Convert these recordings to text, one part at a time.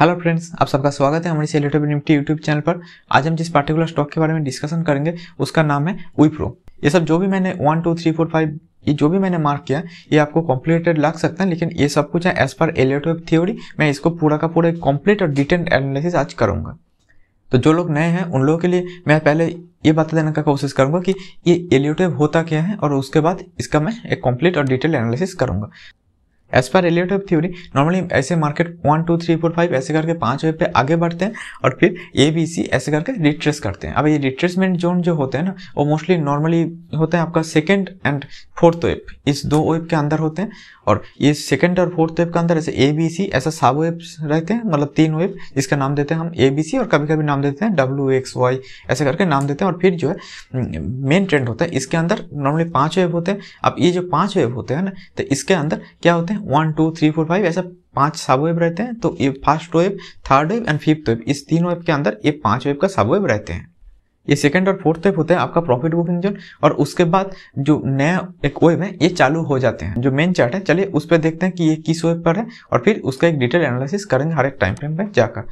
Hello friends आप सबका स्वागत है हमारे इस एलेटो निफ्टी यूट्यूब चैनल पर आज हम जिस पर्टिकुलर स्टॉक के बारे में डिस्कशन करेंगे उसका नाम है विप्रो ये सब जो भी मैंने one two three four five ये जो भी मैंने मार्क किया ये आपको कॉम्प्लीटेड लग सकता है लेकिन ये सब कुछ है एज पर एलेटो थ्योरी मैं इसको पूरा का पूरा कॉम्प्लीट और डिटेल एनालिसिस आज करूँगा तो जो लोग नए हैं उन लोगों के लिए मैं पहले ये बता देने का कोशिश करूंगा कि ये एलियोटिव होता क्या है और उसके बाद इसका मैं एक कंप्लीट और डिटेल एनालिसिस करूंगा as per relative theory normally ऐसे market one two three four five ऐसे करके पांच वेब पे आगे बढ़ते हैं और फिर ए बी सी ऐसे करके रिट्रेस करते हैं अब ये रिट्रेसमेंट जोन जो होते हैं ना वो मोस्टली नॉर्मली होते हैं आपका सेकेंड एंड फोर्थ वेब इस दो वेब के अंदर होते हैं और ये सेकेंड और फोर्थ वेव के अंदर ऐसे ए बी सी ऐसा सब वेब रहते हैं मतलब तीन वेब इसका नाम देते हैं हम ए बी सी और कभी कभी नाम देते हैं डब्ल्यू एक्स वाई ऐसे करके नाम देते हैं और फिर जो है मेन हम्म, ट्रेंड होता है इसके अंदर नॉर्मली पाँच वेब होते हैं अब ये जो पाँच वेब होते हैं ना तो इसके अंदर क्या होते हैं one two three four five ऐसा पांच सब वेब रहते हैं तो ये first wave third wave and fifth wave इस तीन वेब के अंदर ये पांच वेब का सब वेब रहते हैं ये सेकंड और फोर्थ स्टेप होते हैं आपका प्रॉफिट बुकिंग जोन और उसके बाद जो नया एक वेब है ये चालू हो जाते हैं जो मेन चार्ट है चलिए उस पर देखते हैं कि ये किस वेब पर है और फिर उसका एक डिटेल एनालिसिस करेंगे हर एक टाइम फ्रेम पर जाकर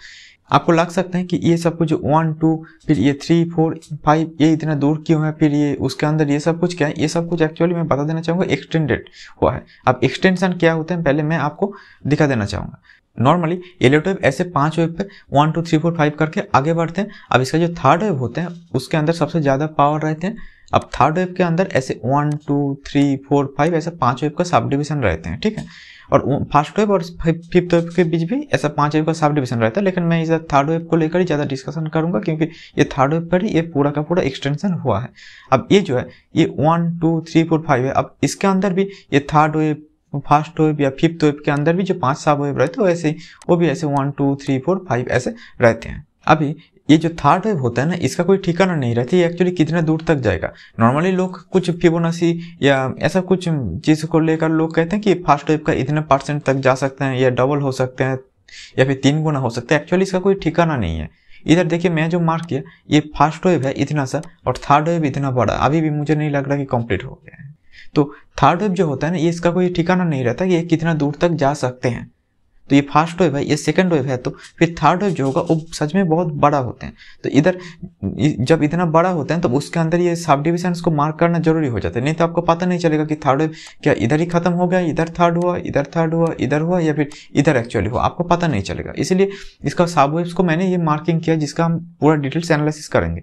आपको लग सकते हैं कि ये सब कुछ वन टू फिर ये थ्री फोर फाइव ये इतना दूर क्यों है फिर ये उसके अंदर ये सब कुछ क्या है ये सब कुछ एक्चुअली मैं बता देना चाहूँगा एक्सटेंडेड हुआ है अब एक्सटेंशन क्या होता है पहले मैं आपको दिखा देना चाहूँगा नॉर्मली एलेट वेब ऐसे पांच वेब पे one two three four five करके आगे बढ़ते हैं अब इसका जो थर्ड वेव होते हैं उसके अंदर सबसे ज़्यादा पावर रहते हैं अब थर्ड वेब के अंदर ऐसे one two three four five ऐसे पांच वेब का सब डिविजन रहते हैं ठीक है और फर्स्ट वेब और फिफ्थ वेब के बीच भी ऐसा पांच वेब का सब डिविजन रहता है लेकिन मैं इस थर्ड वेब को लेकर ही ज़्यादा डिस्कशन करूंगा क्योंकि ये थर्ड वेब पर ही ये पूरा का पूरा एक्सटेंशन हुआ है अब ये जो है ये one two three four five है अब इसके अंदर भी ये थर्ड वेब फर्स्ट वेब या फिफ्थ वेब के अंदर भी जो पांच सब वेब रहते हैं वैसे ही वो भी ऐसे one two three four five ऐसे रहते हैं अभी ये जो थर्ड वेव होता है ना इसका कोई ठिकाना नहीं रहता ये एक्चुअली कितना दूर तक जाएगा नॉर्मली लोग कुछ फिबोनाची या ऐसा कुछ चीज़ को लेकर लोग कहते हैं कि फर्स्ट वेब का इतना परसेंट तक जा सकते हैं या डबल हो सकते हैं या फिर तीन गुना हो सकता है एक्चुअली इसका कोई ठिकाना नहीं है इधर देखिए मैं जो मार्क किया ये फर्स्ट वेव है इतना सा और थर्ड वेव इतना बड़ा अभी भी मुझे नहीं लग रहा कि कंप्लीट हो गया है तो थर्ड वेव जो होता है ना ये इसका कोई ठिकाना नहीं रहता ये कितना दूर तक जा सकते हैं तो ये फर्स्ट वेव है ये सेकेंड वेव है तो फिर थर्ड वेव जो होगा वो सच में बहुत बड़ा होते हैं तो इधर जब इतना बड़ा होता है तो उसके अंदर ये सब डिविजन को मार्क करना जरूरी हो जाता है नहीं तो आपको पता नहीं चलेगा कि थर्ड वेव क्या इधर ही खत्म हो गया इधर थर्ड हुआ इधर थर्ड हुआ इधर हुआ या फिर इधर एक्चुअली हुआ आपको पता नहीं चलेगा इसलिए इसका सब वेव्स को मैंने ये मार्किंग किया जिसका हम पूरा डिटेल्स एनालिसिस करेंगे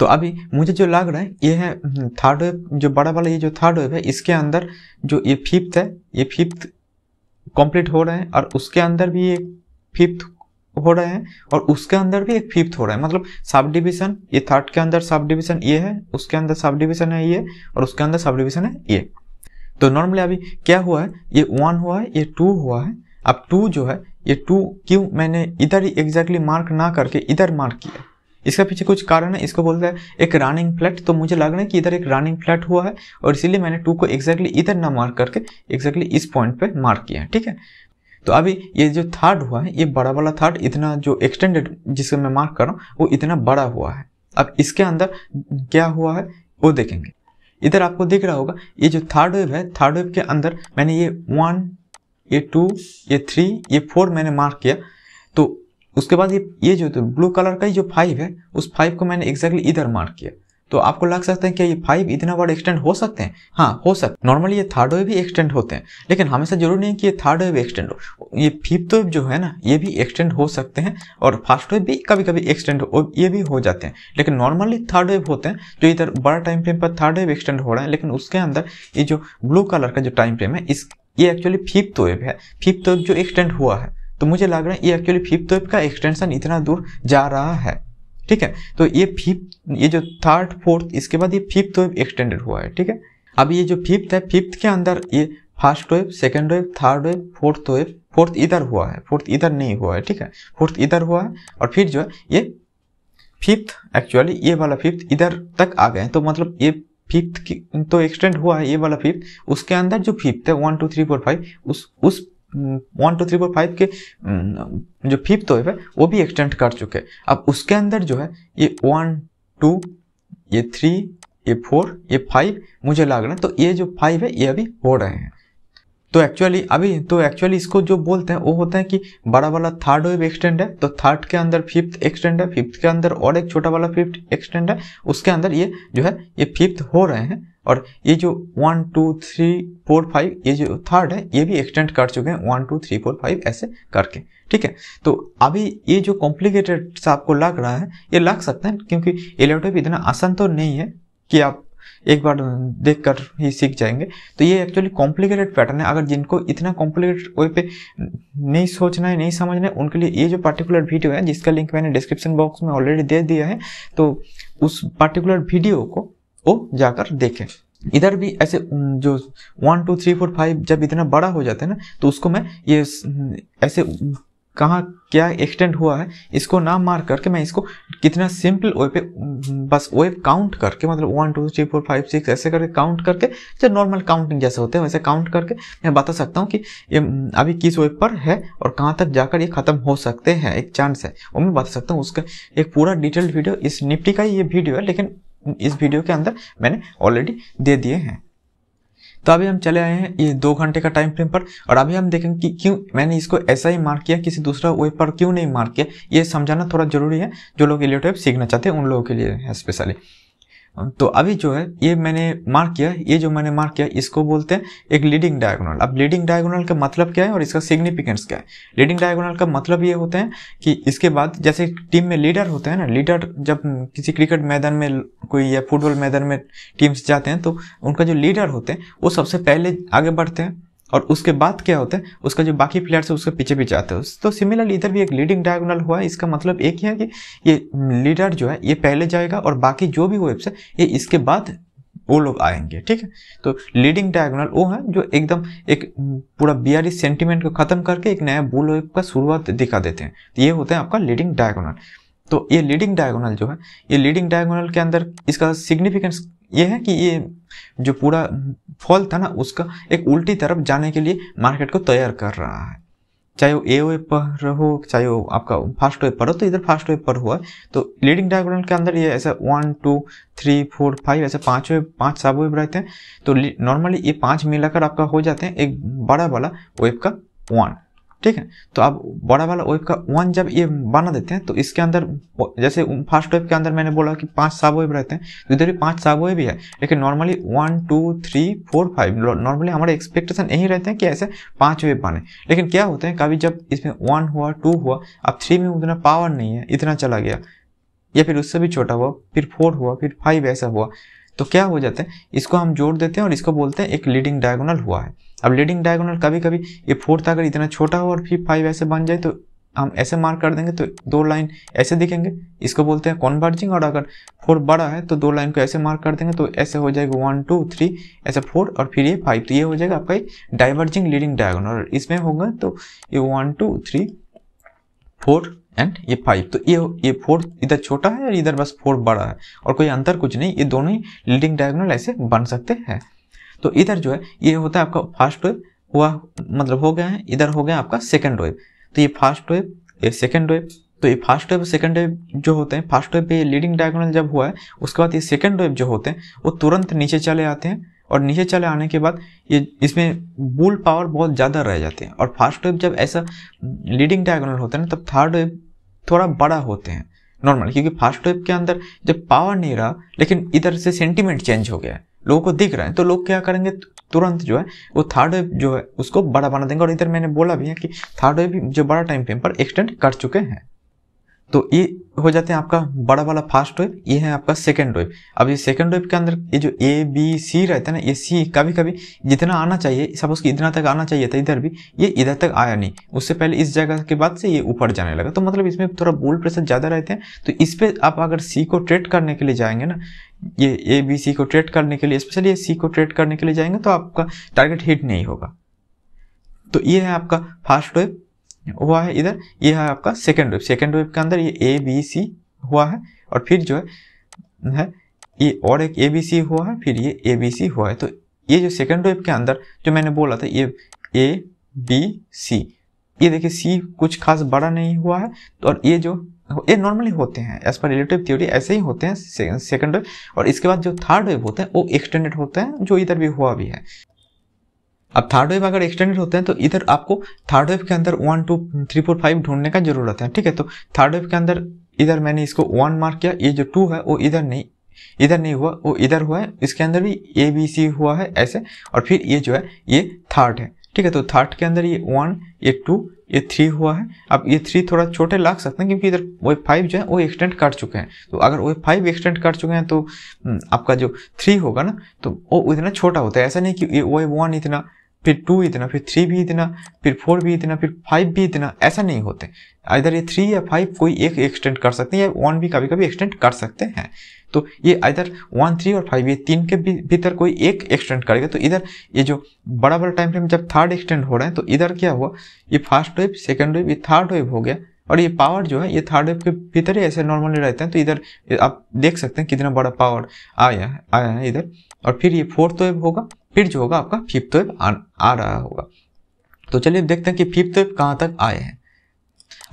तो अभी मुझे जो लग रहा है ये है थर्ड हम्म, वेव जो बड़ा वाला ये जो थर्ड वेव है इसके अंदर जो ये फिफ्थ है ये फिफ्थ कंप्लीट हो रहा है और उसके अंदर भी ये फिफ्थ हो रहे हैं और उसके अंदर भी एक फिफ्थ हो रहा है मतलब सब डिविजन ये थर्ड के अंदर सब डिविजन ये है उसके अंदर सब डिविजन है ये और उसके अंदर सब डिविजन है ये तो नॉर्मली अभी क्या हुआ है ये वन हुआ है ये टू हुआ है अब टू जो है ये टू क्यों मैंने इधर ही एग्जैक्टली मार्क ना करके इधर मार्क किया इसका पीछे कुछ कारण है इसको बोलते हैं एक रनिंग फ्लैट तो मुझे लग रहा है कि इधर एक रनिंग फ्लैट हुआ है और इसीलिए मैंने टू को एक्जैक्टली इधर ना मार्क करके एक्जैक्टली इस पॉइंट पे मार्क किया है ठीक है तो अभी ये जो थर्ड हुआ है ये बड़ा वाला थर्ड इतना जो एक्सटेंडेड जिसको मैं मार्क कर रहा हूँ वो इतना बड़ा हुआ है अब इसके अंदर क्या हुआ है वो देखेंगे इधर आपको दिख रहा होगा ये जो थर्ड वेव है थर्ड वेव के अंदर मैंने ये वन ये टू ये थ्री ये फोर मैंने मार्क किया तो उसके बाद ये ये जो तो ब्लू कलर का जो फाइव है उस फाइव को मैंने एग्जैक्टली इधर मार्क किया तो आपको लग सकता है कि ये फाइव इतना बड़ा एक्सटेंड हो सकते हैं हाँ हो सकते नॉर्मली ये थर्ड वेव भी एक्सटेंड होते हैं लेकिन हमेशा जरूरी नहीं है कि ये थर्ड वेव एक्सटेंड हो ये फिफ्थ वेव जो है ना ये भी एक्सटेंड हो सकते हैं और फर्स्ट वेव भी कभी कभी एक्सटेंड हो ये भी हो जाते हैं लेकिन नॉर्मली थर्ड वेव होते हैं जो तो इधर बड़ा टाइम फ्रेम पर थर्ड वेव एक्सटेंड हो रहा है लेकिन उसके अंदर ये जो ब्लू कलर का जो टाइम फ्रेम है इस ये एक्चुअली फिफ्थ वेव है फिफ्थ वेव जो एक्सटेंड हुआ है तो मुझे लग रहा है ये एक्चुअली फिफ्थ वेव का एक्सटेंशन इतना दूर जा रहा है ठीक है तो ये फिफ्थ ये जो थर्ड फोर्थ इसके बाद ये फिफ्थ वेव एक्सटेंडेड हुआ है ठीक है अब ये जो फिफ्थ है फिफ्थ के अंदर ये first wave second wave third wave fourth wave fourth इधर हुआ है फोर्थ इधर नहीं हुआ है ठीक है फोर्थ इधर हुआ है और फिर जो है ये फिफ्थ एक्चुअली ये वाला फिफ्थ इधर तक आ गए तो मतलब ये फिफ्थ तो एक्सटेंड हुआ है ये वाला फिफ्थ उसके अंदर जो फिफ्थ है one two three four five उस उस one two three four five के जो फिफ्थ वेव है वो भी एक्सटेंड कर चुके हैं अब उसके अंदर जो है ये वन टू ये थ्री ये फोर ये फाइव मुझे लग रहा है तो ये जो फाइव है ये अभी हो रहे हैं तो एक्चुअली अभी तो एक्चुअली इसको जो बोलते हैं वो होता है कि बड़ा वाला थर्ड वेव एक्सटेंड है तो थर्ड के अंदर फिफ्थ एक्सटेंड है फिफ्थ के अंदर और एक छोटा वाला फिफ्थ एक्सटेंड है उसके अंदर ये जो है ये फिफ्थ हो रहे हैं और ये जो one two three four five ये जो थर्ड है ये भी एक्सटेंड कर चुके हैं one two three four five ऐसे करके ठीक है तो अभी ये जो कॉम्प्लिकेटेड सा आपको लग रहा है ये लग सकता है क्योंकि भी इतना आसान तो नहीं है कि आप एक बार देख कर ही सीख जाएंगे तो ये एक्चुअली कॉम्प्लिकेटेड पैटर्न है अगर जिनको इतना कॉम्प्लिकेटेड वे पे नहीं सोचना है नहीं समझना है उनके लिए ये जो पर्टिकुलर वीडियो है जिसका लिंक मैंने डिस्क्रिप्शन बॉक्स में ऑलरेडी दे दिया है तो उस पर्टिकुलर वीडियो को वो जाकर देखें इधर भी ऐसे जो one two three four five जब इतना बड़ा हो जाता है ना तो उसको मैं ये ऐसे कहाँ क्या एक्सटेंड हुआ है इसको ना मार करके मैं इसको कितना सिंपल वे पे बस वे काउंट करके मतलब one two three four five six ऐसे करके काउंट करके जो नॉर्मल काउंटिंग जैसे होते हैं वैसे काउंट करके मैं बता सकता हूँ कि ये अभी किस वेब पर है और कहाँ तक जाकर ये ख़त्म हो सकते हैं एक चांस है वो मैं बता सकता हूँ उसका एक पूरा डिटेल्ड वीडियो इस निपटी का ही ये वीडियो है लेकिन इस वीडियो के अंदर मैंने ऑलरेडी दे दिए हैं तो अभी हम चले आए हैं ये दो घंटे का टाइम फ्रेम पर और अभी हम देखेंगे कि क्यों मैंने इसको ऐसा ही मार्क किया किसी दूसरा वे पर क्यों नहीं मार्क किया ये समझाना थोड़ा जरूरी है जो लोग इलेक्ट्रॉप टाइप सीखना चाहते हैं उन लोगों के लिए है स्पेशली तो अभी जो है ये मैंने मार्क किया ये जो मैंने मार्क किया इसको बोलते हैं एक लीडिंग डायगोनल अब लीडिंग डायगोनल का मतलब क्या है और इसका सिग्निफिकेंस क्या है लीडिंग डायगोनल का मतलब ये होते हैं कि इसके बाद जैसे टीम में लीडर होते हैं ना लीडर जब किसी क्रिकेट मैदान में कोई या फुटबॉल मैदान में टीम्स जाते हैं तो उनका जो लीडर होते हैं वो सबसे पहले आगे बढ़ते हैं और उसके बाद क्या होता है उसका जो बाकी प्लेयर्स है उसके पीछे पीछे आते हैं तो सिमिलर इधर भी एक लीडिंग डायगोनल हुआ है इसका मतलब एक ही है कि ये लीडर जो है ये पहले जाएगा और बाकी जो भी वेब्स है ये इसके बाद वो लोग आएंगे ठीक है तो लीडिंग डायगोनल वो है जो एकदम एक पूरा बियारी सेंटिमेंट को खत्म करके एक नया बुल वेब का शुरुआत दिखा देते हैं तो ये होता है आपका लीडिंग डायगोनल तो ये लीडिंग डायगोनल जो है ये लीडिंग डायगोनल के अंदर इसका सिग्निफिकेंस ये है कि ये जो पूरा फॉल था ना उसका एक उल्टी तरफ जाने के लिए मार्केट को तैयार कर रहा है चाहे वो ए वेब पर हो चाहे वो आपका फास्ट वेब पर हो तो इधर फास्ट वेब पर हुआ तो लीडिंग डायग्राम के अंदर ये ऐसा one two three four five ऐसे पाँच वेब पाँच सब वेब रहते हैं तो नॉर्मली ये पाँच मिलाकर आपका हो जाते हैं एक बड़ा वाला वेब का वन ठीक है तो आप बड़ा वाला वेब का वन जब ये बना देते हैं तो इसके अंदर जैसे फर्स्ट वेब के अंदर मैंने बोला कि पांच साब वेब रहते हैं तो इधर भी पांच साब वेब भी है लेकिन normally one two three four five normally हमारे एक्सपेक्टेशन यही रहते हैं कि ऐसे पांच वेब बने लेकिन क्या होते हैं कभी जब इसमें वन हुआ टू हुआ अब थ्री में उतना पावर नहीं है इतना चला गया या फिर उससे भी छोटा हुआ फिर फोर हुआ फिर फाइव ऐसा हुआ तो क्या हो जाता है इसको हम जोड़ देते हैं और इसको बोलते हैं एक लीडिंग डायगोनल हुआ है अब लीडिंग डायगोनल कभी कभी ये फोर्थ अगर इतना छोटा हो और फिर फाइव ऐसे बन जाए तो हम ऐसे मार्क कर देंगे तो दो लाइन ऐसे दिखेंगे इसको बोलते हैं कॉन्वर्जिंग और अगर फोर बड़ा है तो दो लाइन को ऐसे मार्क कर देंगे तो ऐसे हो जाएगा वन टू थ्री ऐसे फोर और फिर ये फाइव तो ये हो जाएगा आपका डाइवर्जिंग लीडिंग डायगोनल और इसमें होगा तो ये one two three four and ये फाइव तो ये ये फोर इधर छोटा है और इधर बस फोर बड़ा है और कोई अंतर कुछ नहीं ये दोनों ही लीडिंग डायगोनल ऐसे बन सकते हैं तो इधर जो है ये होता है आपका फर्स्ट वेव हुआ मतलब हो गया है इधर हो गया आपका सेकेंड वेव तो ये फर्स्ट वेव ये सेकेंड वेव तो ये फर्स्ट वेव सेकेंड वेव जो होते हैं फर्स्ट वेव पे लीडिंग डायगोनल जब हुआ है उसके बाद ये सेकेंड वेव जो होते हैं वो तुरंत नीचे चले आते हैं और नीचे चले आने के बाद ये इसमें बुल पावर बहुत ज़्यादा रह जाते हैं और फर्स्ट वेव जब ऐसा लीडिंग डायगोनल होता है ना तब थर्ड वेव थोड़ा बड़ा होते हैं नॉर्मल क्योंकि फर्स्ट वेव के अंदर जब पावर नहीं रहा लेकिन इधर से सेंटिमेंट चेंज हो गया है लोगों को दिख रहा है तो लोग क्या करेंगे तुरंत जो है वो थर्ड वेव जो है उसको बड़ा बना देंगे और इधर मैंने बोला भी है कि थर्ड वेव जो बड़ा टाइम फ्रेम पर एक्सटेंड कर चुके हैं तो ये हो जाते हैं आपका बड़ा वाला फास्ट वेब ये है आपका सेकेंड वेब अब ये सेकेंड वेब के अंदर ये जो ए बी सी रहता है ना ये सी कभी कभी जितना आना चाहिए सपोज कि इतना तक आना चाहिए था इधर भी ये इधर तक आया नहीं उससे पहले इस जगह के बाद से ये ऊपर जाने लगा तो मतलब इसमें थोड़ा बोल प्रेशर ज़्यादा रहते हैं तो इस पर आप अगर सी को ट्रेड करने के लिए जाएंगे ना ये ए बी सी को ट्रेड करने के लिए स्पेशली ये सी को ट्रेड करने के लिए जाएंगे तो आपका टारगेट हिट नहीं होगा तो ये है आपका फास्ट वेब हुआ है इधर ये है आपका सेकेंड वेव सेकेंड वेव के अंदर ये ए बी सी हुआ है और फिर जो है ये और एक ए बी सी हुआ है फिर ये ए बी सी हुआ है तो ये जो सेकेंड वेव के अंदर जो मैंने बोला था ये ए बी सी ये देखिए सी कुछ खास बड़ा नहीं हुआ है तो और ये जो ये नॉर्मली होते हैं एज पर रिलेटिव थ्योरी ऐसे ही होते हैं सेकेंड वेव और इसके बाद जो थर्ड वेव होते हैं वो एक्सटेंडेड होते हैं जो इधर भी हुआ भी है अब थर्ड वेव अगर एक्सटेंडेड होते हैं तो इधर आपको थर्ड वेव के अंदर one two three four five ढूंढने का जरूरत है ठीक है तो थर्ड वेव के अंदर इधर मैंने इसको वन मार्क किया ये जो टू है वो इधर नहीं इधर नहीं हुआ वो इधर हुआ है इसके अंदर भी ए बी सी हुआ है ऐसे और फिर ये जो है ये थर्ड है ठीक है तो थर्ड के अंदर ये वन ये टू ये थ्री हुआ है अब ये थ्री थोड़ा छोटे लग सकते हैं क्योंकि इधर वो फाइव जो है वो एक्सटेंड कर चुके हैं तो अगर वो फाइव एक्सटेंड कर चुके हैं तो हम्म, आपका जो थ्री होगा ना तो वो इतना छोटा होता है ऐसा नहीं कि ये वो वन इतना फिर टू ही देना फिर थ्री भी देना फिर फोर भी देना फिर फाइव भी देना ऐसा नहीं होते इधर ये थ्री या फाइव कोई एक एक्सटेंड कर सकते हैं या वन भी कभी कभी एक्सटेंड कर सकते हैं तो ये इधर वन थ्री और फाइव ये तीन के भीतर कोई एक एक्सटेंड करेगा तो इधर ये जो बड़ा बड़ा टाइम फ्रेम जब थर्ड एक्सटेंड हो रहे हैं तो इधर क्या हुआ ये फर्स्ट वेव सेकेंड वेव ये थर्ड वेव हो गया और ये पावर जो है ये थर्ड वेव के भीतर ही ऐसे नॉर्मली रहते हैं तो इधर आप देख सकते हैं कितना बड़ा पावर आया आया है इधर और फिर ये फोर्थ वेव होगा फिर जो होगा आपका फिफ्थ वेव आ, रहा होगा तो चलिए देखते हैं कि फिफ्थ वेव कहाँ तक आए हैं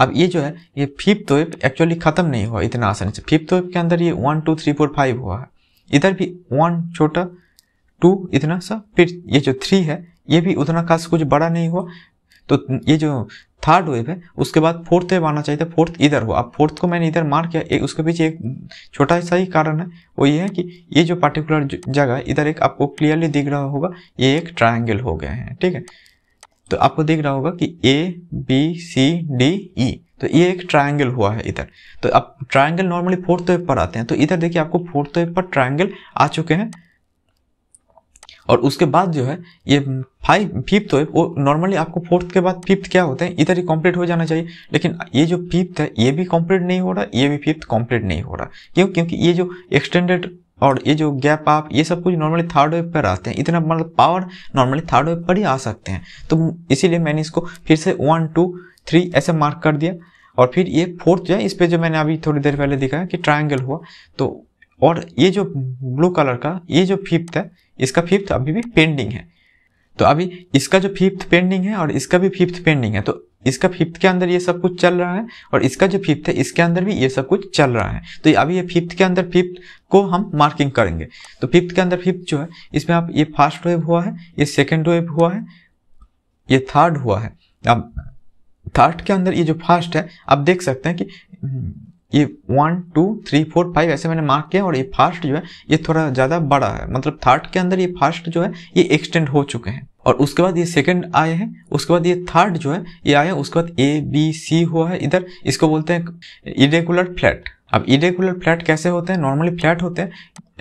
अब ये जो है ये फिफ्थ वेव एक्चुअली ख़त्म नहीं हुआ इतना आसानी से फिफ्थ वेव के अंदर ये one two three four five हुआ है इधर भी वन छोटा टू इतना सा फिर ये जो थ्री है ये भी उतना खास कुछ बड़ा नहीं हुआ तो ये जो थर्ड वेव है उसके बाद फोर्थ वेव आना चाहिए था फोर्थ इधर हो अब फोर्थ को मैंने इधर मार किया एक उसके पीछे एक छोटा सा ही कारण है वो ये है कि ये जो पर्टिकुलर जगह इधर एक आपको क्लियरली दिख रहा होगा ये एक ट्राइंगल हो गया है ठीक है तो आपको दिख रहा होगा कि ए बी सी डी ई तो ये एक ट्रायंगल हुआ है इधर तो अब ट्रायंगल नॉर्मली फोर्थ वेव पर आते हैं तो इधर देखिए आपको फोर्थ वेव पर ट्रायंगल आ चुके हैं और उसके बाद जो है ये फाइव फिफ्थ वेव वो नॉर्मली आपको फोर्थ के बाद फिफ्थ क्या होते हैं इधर ही कंप्लीट हो जाना चाहिए लेकिन ये जो फिफ्थ है ये भी कंप्लीट नहीं हो रहा ये भी फिफ्थ कंप्लीट नहीं हो रहा क्यों क्योंकि ये जो एक्सटेंडेड और ये जो गैप आप ये सब कुछ नॉर्मली थर्ड वेव पर आते हैं इतना मतलब पावर नॉर्मली थर्ड वेव पर ही आ सकते हैं तो इसीलिए मैंने इसको फिर से वन टू थ्री ऐसे मार्क कर दिया और फिर ये फोर्थ जो है इस पर जो मैंने अभी थोड़ी देर पहले दिखाया कि ट्रायंगल हुआ तो और ये जो ब्लू कलर का ये जो फिफ्थ है इसका फिफ्थ अभी भी पेंडिंग है तो अभी इसका जो फिफ्थ पेंडिंग है और इसका भी फिफ्थ पेंडिंग है तो इसका फिफ्थ के अंदर ये सब कुछ चल रहा है और इसका जो फिफ्थ है इसके अंदर भी ये सब कुछ चल रहा है तो अभी ये फिफ्थ के अंदर फिफ्थ को हम मार्किंग करेंगे तो फिफ्थ के अंदर फिफ्थ जो है इसमें आप ये फर्स्ट वेव हुआ है ये सेकेंड वेव हुआ है ये थर्ड हुआ है अब थर्ड के अंदर ये जो फर्स्ट है आप देख सकते हैं कि हम्म, ये one two three four five ऐसे मैंने मार्क किया और ये फास्ट जो है ये थोड़ा ज़्यादा बड़ा है मतलब थर्ड के अंदर ये फास्ट जो है ये एक्सटेंड हो चुके हैं और उसके बाद ये सेकंड आए हैं उसके बाद ये थर्ड जो है ये आया उसके बाद ए बी सी हुआ है इधर इसको बोलते हैं इरेगुलर फ्लैट अब इरेगुलर फ्लैट कैसे होते हैं नॉर्मली फ्लैट होते हैं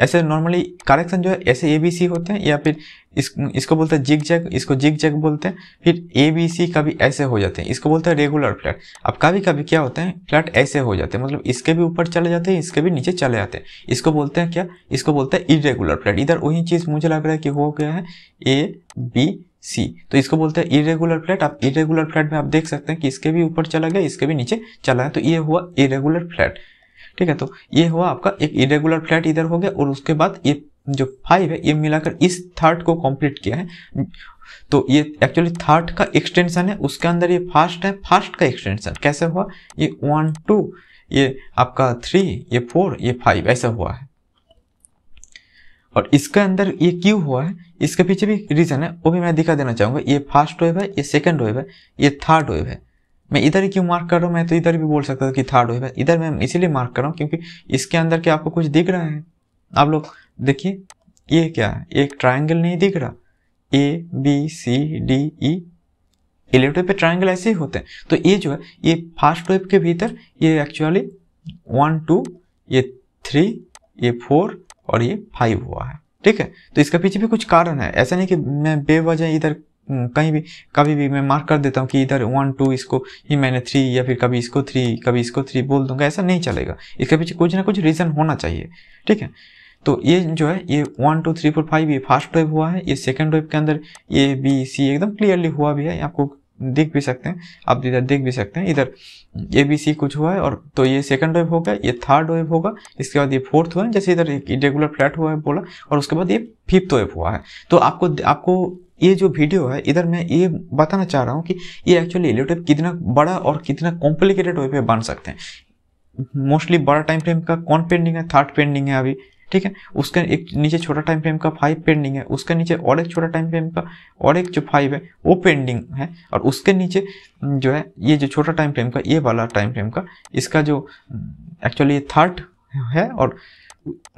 ऐसे नॉर्मली करेक्शन जो है ऐसे ए बी सी होते हैं या फिर इस इसको बोलते हैं जिग जैग इसको जिग जैग बोलते हैं फिर ए बी सी कभी ऐसे हो जाते हैं इसको बोलते हैं रेगुलर फ्लैट अब कभी कभी क्या होते हैं फ्लैट ऐसे हो जाते हैं मतलब इसके भी ऊपर चले जाते हैं इसके भी नीचे चले जाते हैं इसको बोलते हैं क्या इसको बोलते हैं इरेगुलर फ्लैट इधर वही चीज़ मुझे लग रहा है कि हो गया है ए बी सी तो इसको बोलते हैं इरेगुलर फ्लैट आप इरेगुलर फ्लैट में आप देख सकते हैं कि इसके भी ऊपर चला गया इसके भी नीचे चला है तो ये हुआ इरेगुलर फ्लैट ठीक है तो ये हुआ आपका एक इरेगुलर फ्लैट इधर हो गया और उसके बाद ये जो फाइव है ये मिलाकर इस थर्ड को कंप्लीट किया है तो ये एक्चुअली थर्ड का एक्सटेंशन है उसके अंदर ये फर्स्ट है फर्स्ट का एक्सटेंशन कैसे हुआ ये वन टू ये आपका थ्री ये फोर ये फाइव ऐसा हुआ है और इसके अंदर ये क्यों हुआ है इसके पीछे भी रीज़न है वो भी मैं दिखा देना चाहूंगा ये फर्स्ट वेव है ये सेकेंड वेव है ये थर्ड वेव है मैं इधर ही क्यों मार्क कर रहा हूँ मैं तो इधर भी बोल सकता था कि थर्ड वेव है इधर मैं इसीलिए मार्क कर रहा हूँ क्योंकि इसके अंदर क्या आपको कुछ दिख रहा है आप लोग देखिए ये क्या है एक ट्राइंगल नहीं दिख रहा A B C D E इलेक्ट्रो पे ट्राइंगल ऐसे ही होते हैं तो ये जो है ये फास्ट वेब के भीतर ये एक्चुअली वन टू ये थ्री ये फोर और ये फाइव हुआ है ठीक है तो इसके पीछे भी कुछ कारण है ऐसा नहीं कि मैं बेवजह इधर हम्म, कहीं भी कभी भी मैं मार्क कर देता हूँ कि इधर वन टू इसको ही मैंने थ्री या फिर कभी इसको थ्री कभी इसको थ्री बोल दूंगा ऐसा नहीं चलेगा इसके पीछे कुछ ना कुछ रीज़न होना चाहिए ठीक है तो ये जो है ये one two three four five ये फर्स्ट वेव हुआ है ये सेकेंड वेव के अंदर ए बी सी एकदम क्लियरली हुआ भी है आपको देख भी सकते हैं आप इधर देख भी सकते हैं इधर ए बी सी कुछ हुआ है और तो ये सेकंड वेव होगा ये थर्ड वेव होगा इसके बाद ये फोर्थ हुआ है जैसे इधर एक रेगुलर फ्लैट हुआ है बोला और उसके बाद ये फिफ्थ वेव हुआ है तो आपको आपको ये जो वीडियो है इधर मैं ये बताना चाह रहा हूँ कि ये एक्चुअली रिलेटिव कितना बड़ा और कितना कॉम्प्लिकेटेड वेव बन सकते हैं मोस्टली बड़ा टाइम फ्रेम का कौन पेंडिंग है थर्ड पेंडिंग है अभी ठीक है उसके एक नीचे छोटा टाइम फ्रेम का फाइव पेंडिंग है उसके नीचे और एक छोटा टाइम फ्रेम का और एक जो फाइव है वो पेंडिंग है और उसके नीचे हम्म, जो है ये जो छोटा टाइम फ्रेम का ये वाला टाइम फ्रेम का इसका जो एक्चुअली हम्म, ये थर्ड है और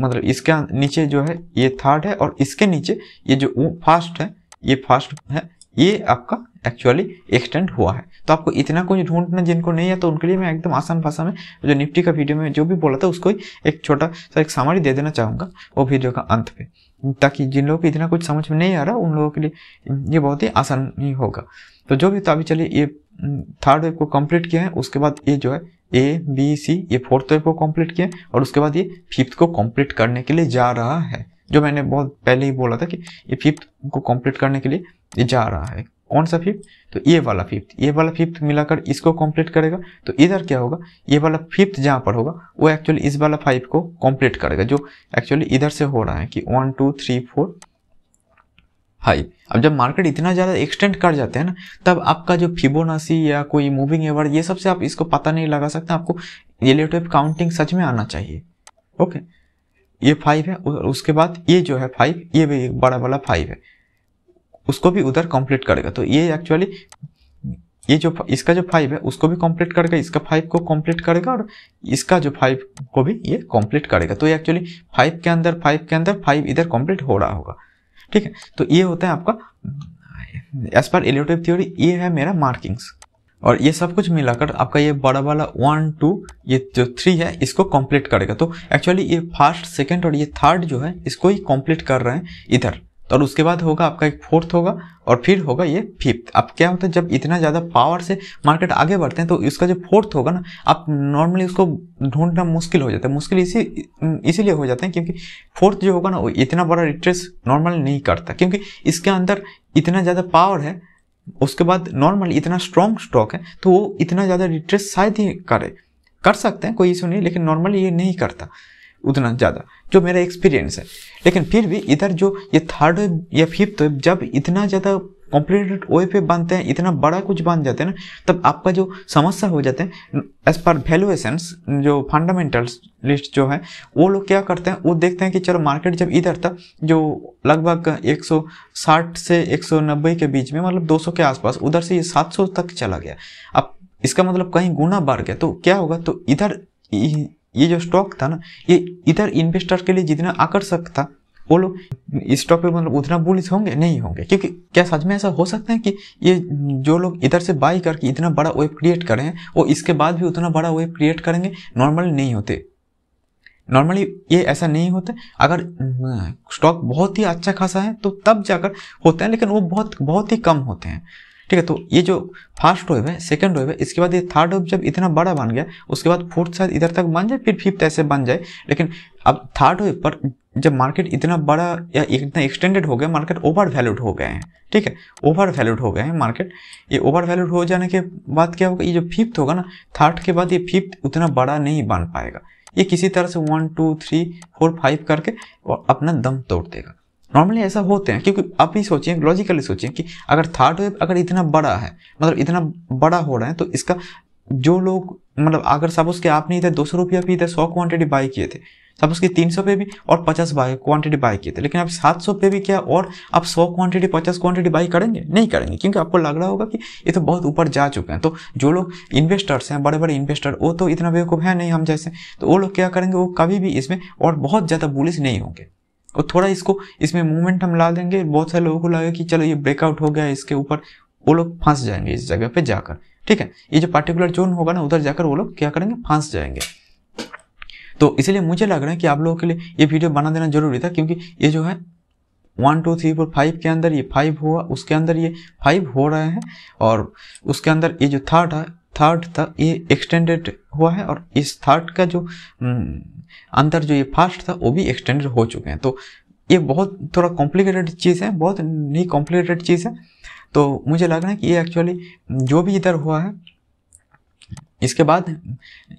मतलब इसका नीचे जो है ये थर्ड है और इसके नीचे ये जो फर्स्ट है ये फर्स्ट है ये आपका एक्चुअली एक्सटेंड हुआ है तो आपको इतना कुछ ढूंढना जिनको नहीं है तो उनके लिए मैं एकदम आसान भाषा में जो निफ्टी का वीडियो में जो भी बोला था उसको एक छोटा सा एक सामारी दे देना चाहूँगा वो वीडियो का अंत पे ताकि जिन लोगों को इतना कुछ समझ में नहीं आ रहा उन लोगों के लिए ये बहुत ही आसान ही होगा तो जो भी तो अभी चलिए ये थर्ड वेव को कंप्लीट किया है उसके बाद ये जो है ए बी सी ये फोर्थ वेव को कंप्लीट किया है और उसके बाद ये फिफ्थ को कंप्लीट करने के लिए जा रहा है जो मैंने बहुत पहले ही बोला था कि ये फिफ्थ को कंप्लीट करने के लिए ये जा रहा है कौन सा फिफ्थ तो ये वाला फिफ्थ ये वाला फिफ्थ मिलाकर इसको कंप्लीट करेगा तो इधर क्या होगा ये वाला फिफ्थ जहाँ पर होगा वो एक्चुअली इस वाला फाइव को कंप्लीट करेगा जो एक्चुअली इधर से हो रहा है कि one two three four five अब जब मार्केट इतना ज़्यादा एक्सटेंड कर जाते हैं ना तब आपका जो फिबोनासी या कोई मूविंग एवर ये सबसे आप इसको पता नहीं लगा सकते आपको रिलेटिव काउंटिंग सच में आना चाहिए ओके ये फाइव है उसके बाद ये जो है फाइव ये भी एक बड़ा वाला फाइव है उसको भी उधर कंप्लीट करेगा तो ये एक्चुअली ये जो इसका जो फाइव है उसको भी कंप्लीट करेगा इसका फाइव को कंप्लीट करेगा और इसका जो फाइव को भी ये कंप्लीट करेगा तो ये एक्चुअली फाइव के अंदर फाइव के अंदर फाइव इधर कंप्लीट हो रहा होगा ठीक है तो ये होता है आपका एज पर एलिटिव थ्योरी ये है मेरा मार्किंग्स और ये सब कुछ मिलाकर आपका ये बड़ा वाला वन टू ये जो थ्री है इसको कंप्लीट करेगा तो एक्चुअली ये फर्स्ट सेकंड और ये थर्ड जो है इसको ही कंप्लीट कर रहे हैं इधर और उसके बाद होगा आपका एक फोर्थ होगा और फिर होगा ये फिफ्थ अब क्या होता है जब इतना ज़्यादा पावर से मार्केट आगे बढ़ते हैं तो इसका जो फोर्थ होगा ना आप नॉर्मली उसको ढूंढना मुश्किल हो जाता है मुश्किल इसी इसीलिए हो जाता है क्योंकि फोर्थ जो होगा ना वो इतना बड़ा रिट्रेस नॉर्मल नहीं करता क्योंकि इसके अंदर इतना ज़्यादा पावर है उसके बाद नॉर्मल इतना स्ट्रॉन्ग स्टॉक है तो वो इतना ज़्यादा रिट्रेस शायद ही करे कर सकते हैं कोई इशू नहीं लेकिन नॉर्मली ये नहीं करता उतना ज़्यादा जो मेरा एक्सपीरियंस है लेकिन फिर भी इधर जो ये थर्ड वेब या फिफ्थ वेब जब इतना ज़्यादा कॉम्प्लीटेड वे पे बांधते हैं इतना बड़ा कुछ बांध जाते हैं ना तब आपका जो समस्या हो जाते हैं एज पर वैल्यूएशंस जो फंडामेंटल्स लिस्ट जो है वो लोग क्या करते हैं वो देखते हैं कि चलो मार्केट जब इधर था जो लगभग 160 से 190 के बीच में मतलब 200 के आसपास उधर से ये 700 तक चला गया अब इसका मतलब कहीं गुना बढ़ गया तो क्या होगा तो इधर ये जो स्टॉक था ना ये इधर इन्वेस्टर के लिए जितना आकर्षक था वो लोग इस स्टॉक पे मतलब उतना बुलिस होंगे नहीं होंगे क्योंकि क्या सच में ऐसा हो सकता है कि ये जो लोग इधर से बाई करके इतना बड़ा वेब क्रिएट करें वो इसके बाद भी उतना बड़ा वेब क्रिएट करेंगे नॉर्मल नहीं होते नॉर्मली ये ऐसा नहीं होता अगर स्टॉक अं, बहुत ही अच्छा खासा है तो तब जाकर होते हैं लेकिन वो बहुत बहुत ही कम होते हैं ठीक है तो ये जो फर्स्ट वेव है सेकेंड वेव है इसके बाद ये थर्ड वेव जब इतना बड़ा बन गया उसके बाद फोर्थ शायद इधर तक बन जाए फिर फिफ्थ ऐसे बन जाए लेकिन अब थर्ड वेव पर जब मार्केट इतना बड़ा या इतना एक्सटेंडेड हो गया मार्केट ओवर वैल्यूड हो गए हैं ठीक है ओवर वैल्यूड हो गए हैं मार्केट ये ओवर वैल्यूड हो जाने के बाद क्या होगा ये जो फिफ्थ होगा ना थर्ड के बाद ये फिफ्थ उतना बड़ा नहीं बन पाएगा ये किसी तरह से one two three four five करके और अपना दम तोड़ देगा नॉर्मली ऐसा होते हैं क्योंकि आप भी सोचिए लॉजिकली सोचिए कि अगर थर्ड वेव अगर इतना बड़ा है मतलब इतना बड़ा हो रहा है तो इसका जो लोग मतलब अगर सपोज के आपने इधर दो सौ रुपया भी इधर सौ क्वांटिटी बाई किए थे सपोज उसके तीन सौ पे भी और पचास बाई क्वांटिटी बाई किए थे लेकिन आप सात सौ पे भी क्या और आप सौ क्वांटिटी पचास क्वांटिटी बाई करेंगे नहीं करेंगे क्योंकि आपको लग रहा होगा कि ये तो बहुत ऊपर जा चुके हैं तो जो लोग इन्वेस्टर्स हैं बड़े बड़े इन्वेस्टर वो तो इतना बेवकूफ़ है नहीं हम जैसे तो वो लोग क्या करेंगे वो कभी भी इसमें और बहुत ज़्यादा बुलिस नहीं होंगे और थोड़ा इसको इसमें मूवमेंट हम ला देंगे बहुत सारे लोगों को लगे कि चलो ये ब्रेकआउट हो गया इसके ऊपर वो लोग फंस जाएंगे इस जगह पे जाकर ठीक है ये जो पार्टिकुलर जोन होगा ना उधर जाकर वो लोग क्या करेंगे फंस जाएंगे तो इसलिए मुझे लग रहा है कि आप लोगों के लिए ये वीडियो बना देना जरूरी था क्योंकि ये जो है one two three four five के अंदर ये फाइव हुआ उसके अंदर ये फाइव हो रहे हैं और उसके अंदर ये जो थर्ड है थर्ड था ये एक्सटेंडेड हुआ है और इस थर्ड का जो हम्म, अंदर जो ये फास्ट था वो भी एक्सटेंडेड हो चुके हैं तो ये बहुत थोड़ा कॉम्प्लिकेटेड चीज़ है बहुत नहीं कॉम्प्लिकेटेड चीज़ है तो मुझे लग रहा है कि ये एक्चुअली जो भी इधर हुआ है इसके बाद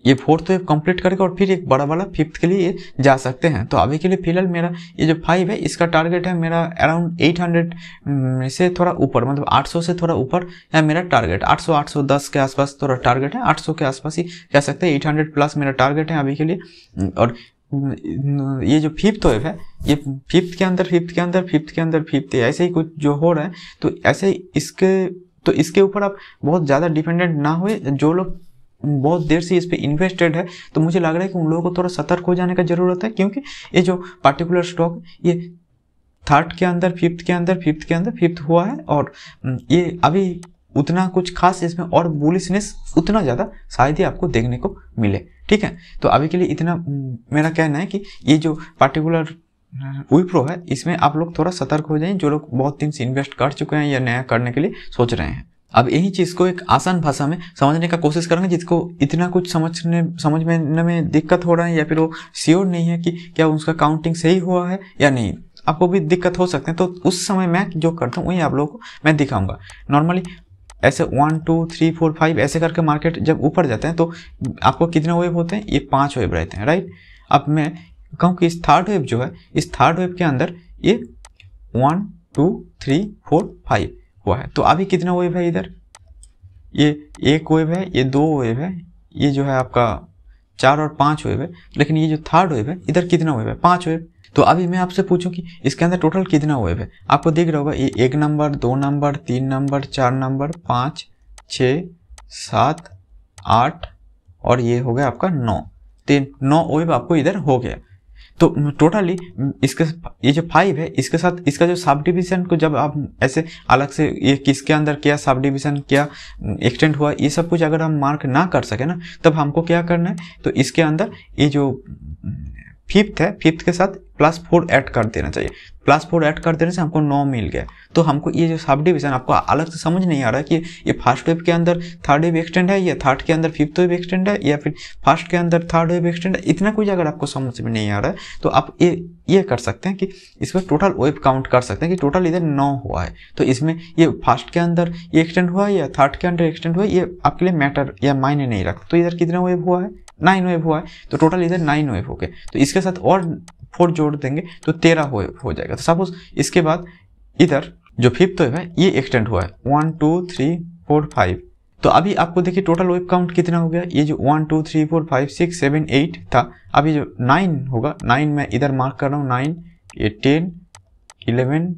ये फोर्थ वेव तो कंप्लीट करके और फिर एक बड़ा वाला फिफ्थ के लिए जा सकते हैं तो अभी के लिए फिलहाल मेरा ये जो फाइव है इसका टारगेट है मेरा अराउंड 800 से थोड़ा ऊपर मतलब 800 से थोड़ा ऊपर है मेरा टारगेट 800 810 के आसपास थोड़ा टारगेट है 800 के आसपास ही कह सकते हैं 800 प्लस मेरा टारगेट है अभी के लिए और ये जो फिफ्थ वेव है ये फिफ्थ के अंदर फिफ्थ के अंदर फिफ्थ के अंदर फिफ्थ ऐसे ही कुछ जो हो रहा है तो ऐसे इसके तो इसके ऊपर आप बहुत ज़्यादा डिपेंडेंट ना हुए जो लोग बहुत देर से इस पर इन्वेस्टेड है तो मुझे लग रहा है कि उन लोगों को थोड़ा सतर्क हो जाने का ज़रूरत है क्योंकि ये जो पार्टिकुलर स्टॉक ये थर्ड के अंदर फिफ्थ के अंदर फिफ्थ के अंदर फिफ्थ हुआ है और हम्म, ये अभी उतना कुछ खास इसमें और बुलिशनेस उतना ज़्यादा शायद ही आपको देखने को मिले ठीक है तो अभी के लिए इतना हम्म, मेरा कहना है कि ये जो पार्टिकुलर हम्म, विप्रो है इसमें आप लोग थोड़ा सतर्क हो जाएं जो लोग बहुत दिन से इन्वेस्ट कर चुके हैं या नया करने के लिए सोच रहे हैं अब यही चीज़ को एक आसान भाषा में समझने का कोशिश करेंगे जिसको इतना कुछ समझने समझ में में दिक्कत हो रहा है या फिर वो श्योर नहीं है कि क्या उसका काउंटिंग सही हुआ है या नहीं आपको भी दिक्कत हो सकते हैं तो उस समय मैं जो करता हूँ वही आप लोगों को मैं दिखाऊंगा नॉर्मली ऐसे one two three four five ऐसे करके मार्केट जब ऊपर जाते हैं तो आपको कितने वेब होते हैं ये पाँच वेब रहते हैं राइट अब मैं कहूँ कि इस थर्ड वेब जो है इस थर्ड वेब के अंदर ये one two three four five हुआ है तो अभी कितना वेव है इधर ये एक वेव है ये दो वेव है ये जो है आपका चार और पांच वेव है लेकिन ये जो थर्ड वेव है इधर कितना वेव है पांच वेव तो अभी मैं आपसे पूछूं कि इसके अंदर टोटल कितना वेव है आपको देख रहा होगा ये एक नंबर दो नंबर तीन नंबर चार नंबर पाँच छ सात आठ और ये हो गया आपका नौ तीन तो नौ वेव आपको इधर हो गया तो टोटली इसके ये जो फाइव है इसके साथ इसका जो सब डिविजन को जब आप ऐसे अलग से ये किसके अंदर किया सब डिविजन किया एक्सटेंड हुआ ये सब कुछ अगर हम मार्क ना कर सके ना तब हमको क्या करना है तो इसके अंदर ये जो फिफ्थ है फिफ्थ के साथ प्लस फोर ऐड कर देना चाहिए प्लस फोर ऐड कर देने से हमको नौ मिल गया तो हमको ये जो सब डिविज़न आपको अलग से समझ नहीं आ रहा कि ये फर्स्ट वेव के अंदर थर्ड वेव एक्सटेंड है या थर्ड के अंदर फिफ्थ वेव एक्सटेंड है या फिर फर्स्ट के अंदर थर्ड वेव एक्सटेंड है इतना कुछ अगर आपको समझ में नहीं आ रहा है तो आप ये ये कर सकते हैं कि इसमें टोटल वेव काउंट कर सकते हैं कि टोटल इधर नौ हुआ है तो इसमें ये फर्स्ट के अंदर ये एक्सटेंड हुआ या थर्ड के अंदर एक्सटेंड हुआ ये आपके लिए मैटर या मायने नहीं रखता तो इधर कितना वेव हुआ है नाइन वेव हुआ है तो टोटल इधर नाइन वेव हो गए तो इसके साथ और फोर जोड़ देंगे तो तेरह हो, हो जाएगा तो सपोज इसके बाद इधर जो फिफ्थ वेव है ये एक्सटेंड हुआ है one two three four five तो अभी आपको देखिए टोटल वेव काउंट कितना हो गया ये जो one two three four five six seven eight था अभी जो नाइन होगा नाइन मैं इधर मार्क कर रहा हूँ नाइन ये टेन इलेवन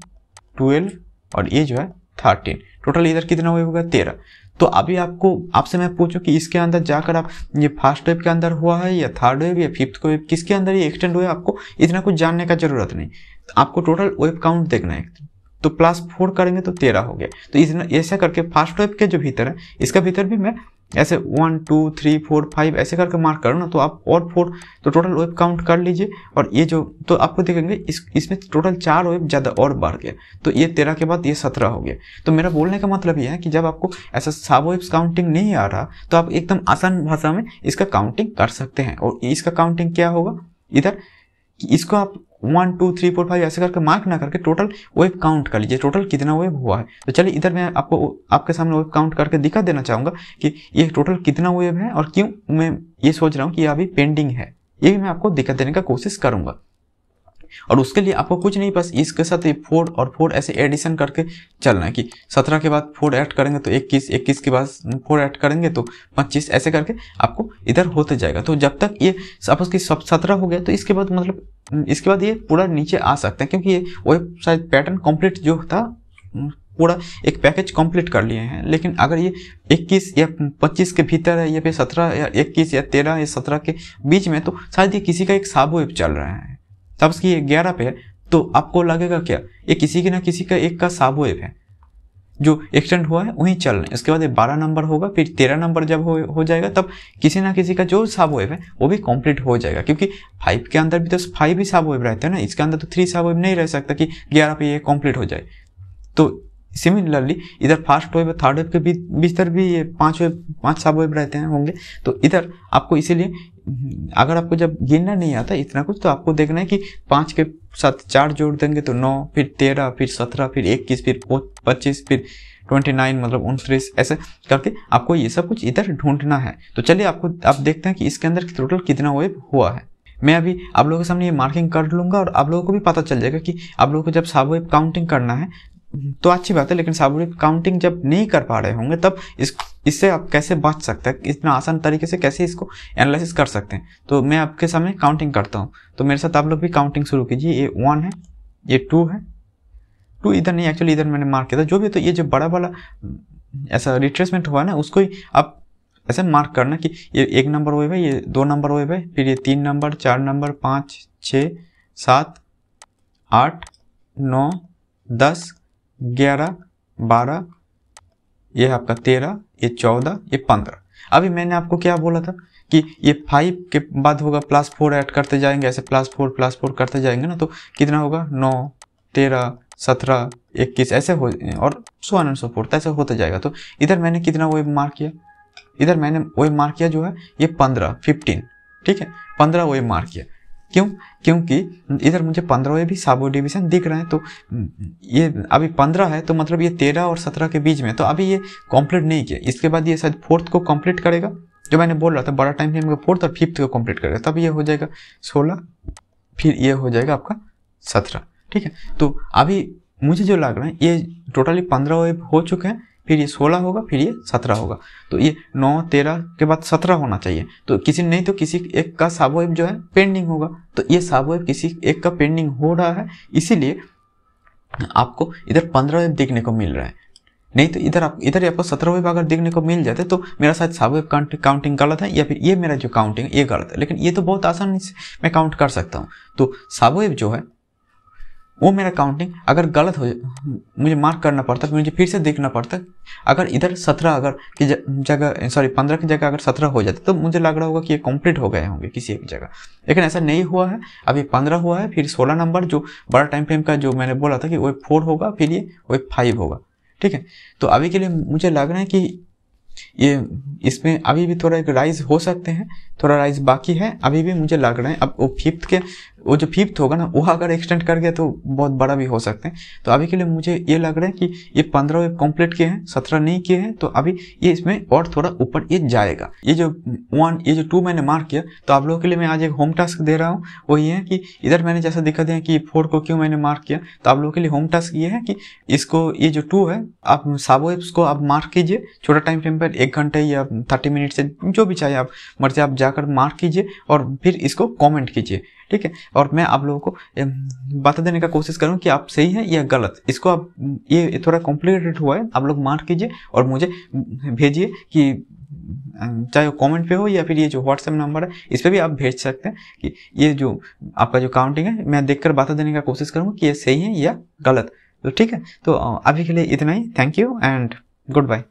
ट्वेल्व और ये जो है थर्टीन टोटल इधर कितना वेव होगा तेरह तो अभी आपको आपसे मैं पूछूं कि इसके अंदर जाकर आप ये फर्स्ट वेव के अंदर हुआ है या थर्ड वेव या फिफ्थ वेव किसके अंदर ये एक्सटेंड हुआ है आपको इतना कुछ जानने का जरूरत नहीं तो आपको टोटल वेव काउंट देखना है तो प्लस फोर करेंगे तो तेरह हो गया तो इतना ऐसा करके फर्स्ट वेव के जो भीतर है इसका भीतर भी मैं ऐसे one two three four five ऐसे करके मार्क करो ना तो आप और फोर तो टोटल वेब काउंट कर लीजिए और ये जो तो आपको देखेंगे इस इसमें टोटल चार वेब ज़्यादा और बढ़ गया तो ये तेरह के बाद ये सत्रह हो गया तो मेरा बोलने का मतलब ये है कि जब आपको ऐसा सब वेब्स काउंटिंग नहीं आ रहा तो आप एकदम आसान भाषा में इसका काउंटिंग कर सकते हैं और इसका काउंटिंग क्या होगा इधर कि इसको आप one two three four five ऐसे करके मार्क ना करके टोटल वेब काउंट कर लीजिए टोटल कितना वेब हुआ है तो चलिए इधर मैं आपको आपके सामने वेब काउंट करके दिखा देना चाहूँगा कि ये टोटल कितना वेब है और क्यों मैं ये सोच रहा हूँ कि ये अभी पेंडिंग है ये भी मैं आपको दिखा देने का कोशिश करूँगा और उसके लिए आपको कुछ नहीं बस इसके साथ ये फोर और फोर ऐसे एडिशन करके चलना है कि सत्रह के बाद फोर ऐड करेंगे तो इक्कीस इक्कीस के बाद फोर ऐड करेंगे तो पच्चीस ऐसे करके आपको इधर होते जाएगा तो जब तक ये सपोज की सब सत्रह हो गया तो इसके बाद मतलब इसके बाद ये पूरा नीचे आ सकते हैं क्योंकि ये वो शायद पैटर्न कंप्लीट जो था पूरा एक पैकेज कंप्लीट कर लिए हैं लेकिन अगर ये 21 या 25 के भीतर है या फिर 17 या 21 या 13 या 17 के बीच में तो शायद ये किसी का एक साबो चल रहा है तब उसकी ग्यारह पे है तो आपको लगेगा क्या ये किसी के ना किसी का एक का साबवेव है जो एक्सटेंड हुआ है वहीं चल रहे हैं उसके बाद बारह नंबर होगा फिर तेरह नंबर जब हो, हो जाएगा तब किसी ना किसी का जो साब वेब है वो भी कंप्लीट हो जाएगा क्योंकि फाइव के अंदर भी तो फाइव ही साब वेब रहते हैं ना इसके अंदर तो थ्री साब वेब नहीं रह सकता कि ग्यारह पे ये कंप्लीट हो जाए तो सिमिलरली इधर फर्स्ट वेब थर्ड वेब के भीतर भी ये पाँच वेब पाँच साब वेब रहते हैं होंगे तो इधर आपको इसीलिए हम्म। अगर आपको जब गिनना नहीं आता इतना कुछ तो आपको देखना है कि पाँच के साथ चार जोड़ देंगे तो नौ फिर तेरह फिर सत्रह फिर इक्कीस फिर पच्चीस फिर ट्वेंटी नाइन मतलब उनतीस ऐसे करके आपको ये सब कुछ इधर ढूंढना है तो चलिए आपको आप देखते हैं कि इसके अंदर टोटल कितना वेब हुआ है मैं अभी आप लोगों के सामने ये मार्किंग कर लूँगा और आप लोगों को भी पता चल जाएगा कि आप लोगों को जब सब वेब काउंटिंग करना है तो अच्छी बात है लेकिन साबुरी काउंटिंग जब नहीं कर पा रहे होंगे तब इस इससे आप कैसे बच सकते हैं इतना आसान तरीके से कैसे इसको एनालिसिस कर सकते हैं तो मैं आपके सामने काउंटिंग करता हूँ तो मेरे साथ आप लोग भी काउंटिंग शुरू कीजिए ये वन है ये टू है टू इधर नहीं एक्चुअली इधर मैंने मार्क किया था जो भी तो ये जो बड़ा वाला ऐसा रिट्रेसमेंट हुआ ना उसको ही आप ऐसे मार्क करना कि ये एक नंबर वेब है ये दो नंबर वेब है फिर ये तीन नंबर चार नंबर पाँच छ सात आठ नौ दस ग्यारह बारह ये आपका तेरह ये चौदह ये पंद्रह अभी मैंने आपको क्या बोला था कि ये फाइव के बाद होगा प्लस फोर ऐड करते जाएंगे ऐसे प्लस फोर प्लस फोर करते जाएंगे ना तो कितना होगा नौ तेरह सत्रह इक्कीस ऐसे हो और सो एंड सो फोर ऐसे होता जाएगा तो इधर मैंने कितना वेब मार्क किया इधर मैंने वेब मार्क किया जो है ये पंद्रह फिफ्टीन ठीक है पंद्रह वेब मार्क किया क्यों क्योंकि इधर मुझे पंद्रहवें भी सबो डिविजन दिख रहे हैं तो ये अभी पंद्रह है तो मतलब ये तेरह और सत्रह के बीच में तो अभी ये कंप्लीट नहीं किया इसके बाद ये शायद फोर्थ को कंप्लीट करेगा जो मैंने बोल रहा था बड़ा टाइम फ्रेम फोर्थ और फिफ्थ को कंप्लीट करेगा तब ये हो जाएगा सोलह फिर ये हो जाएगा आपका सत्रह ठीक है तो अभी मुझे जो लग रहा है ये टोटली पंद्रह हो चुके हैं फिर ये सोलह होगा फिर ये सत्रह होगा तो ये नौ तेरह के बाद सत्रह होना चाहिए तो किसी नहीं तो किसी एक का साबोएब जो है पेंडिंग होगा तो ये साबोएब किसी एक का पेंडिंग हो रहा है इसीलिए आपको इधर पंद्रह वेब देखने को मिल रहा है नहीं तो इधर आप इधर आपको सत्रह वेब अगर देखने को मिल जाते तो मेरा शायद साबो काउंटिंग गलत है या फिर ये मेरा जो काउंटिंग ये गलत है लेकिन ये तो बहुत आसानी से मैं काउंट कर सकता हूँ तो साबो जो है वो मेरा काउंटिंग अगर गलत हो मुझे मार्क करना पड़ता तो मुझे फिर से देखना पड़ता अगर इधर सत्रह अगर की जगह सॉरी पंद्रह की जगह अगर सत्रह हो जाता तो मुझे लग रहा होगा कि ये कंप्लीट हो गए होंगे किसी एक जगह लेकिन ऐसा नहीं हुआ है अभी पंद्रह हुआ है फिर सोलह नंबर जो बड़ा टाइम फ्रेम का जो मैंने बोला था कि वो फोर होगा फिर ये वो फाइव होगा ठीक है तो अभी के लिए मुझे लग रहा है कि ये इसमें अभी भी थोड़ा एक राइज हो सकते हैं थोड़ा राइज बाकी है अभी भी मुझे लग रहा है अब वो फिफ्थ के वो जो फिफ्थ होगा ना वो अगर एक्सटेंड कर गया तो बहुत बड़ा भी हो सकते हैं तो अभी के लिए मुझे ये लग रहा है कि ये पंद्रह कंप्लीट किए हैं सत्रह नहीं किए हैं तो अभी ये इसमें और थोड़ा ऊपर ये जाएगा ये जो वन ये जो टू मैंने मार्क किया तो आप लोगों के लिए मैं आज एक होम टास्क दे रहा हूँ वो ये है कि इधर मैंने जैसा दिखा दिया कि फोर को क्यों मैंने मार्क किया तो आप लोगों के लिए होम टास्क ये है कि इसको ये जो टू है आप साबो एप्स को आप मार्क कीजिए छोटा टाइम फ्रेम पर एक घंटे या थर्टी मिनट से जो भी चाहिए आप मर्जी आप जाकर मार्क कीजिए और फिर इसको कॉमेंट कीजिए ठीक है और मैं आप लोगों को बता देने का कोशिश करूँ कि आप सही है या गलत इसको आप ये थोड़ा कॉम्प्लिकेटेड हुआ है आप लोग मार्क कीजिए और मुझे भेजिए कि चाहे कमेंट पे हो या फिर ये जो व्हाट्सएप नंबर है इस पर भी आप भेज सकते हैं कि ये जो आपका जो काउंटिंग है मैं देखकर बता देने का कोशिश करूँगा कि ये सही है या गलत तो ठीक है तो अभी के लिए इतना ही thank you and good bye